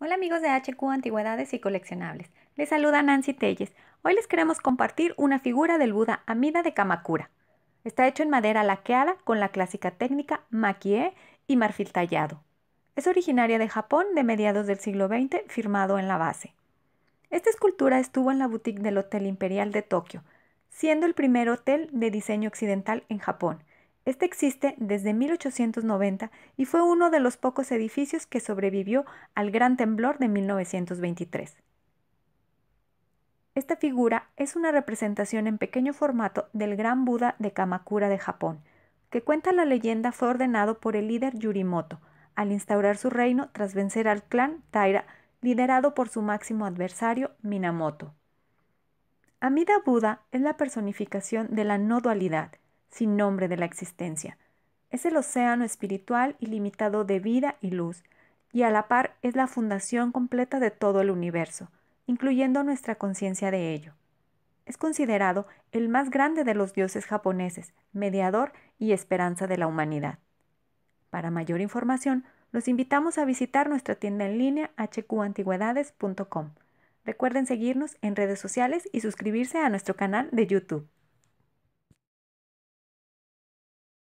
Hola amigos de HQ Antigüedades y Coleccionables, les saluda Nancy Telles. Hoy les queremos compartir una figura del Buda Amida de Kamakura. Está hecho en madera laqueada con la clásica técnica maquie y marfil tallado. Es originaria de Japón de mediados del siglo XX, firmado en la base. Esta escultura estuvo en la boutique del Hotel Imperial de Tokio, siendo el primer hotel de diseño occidental en Japón, este existe desde 1890 y fue uno de los pocos edificios que sobrevivió al gran temblor de 1923. Esta figura es una representación en pequeño formato del gran Buda de Kamakura de Japón, que cuenta la leyenda fue ordenado por el líder Yurimoto al instaurar su reino tras vencer al clan Taira, liderado por su máximo adversario Minamoto. Amida Buda es la personificación de la no dualidad, sin nombre de la existencia. Es el océano espiritual ilimitado de vida y luz, y a la par es la fundación completa de todo el universo, incluyendo nuestra conciencia de ello. Es considerado el más grande de los dioses japoneses, mediador y esperanza de la humanidad. Para mayor información, los invitamos a visitar nuestra tienda en línea hqantigüedades.com. Recuerden seguirnos en redes sociales y suscribirse a nuestro canal de YouTube.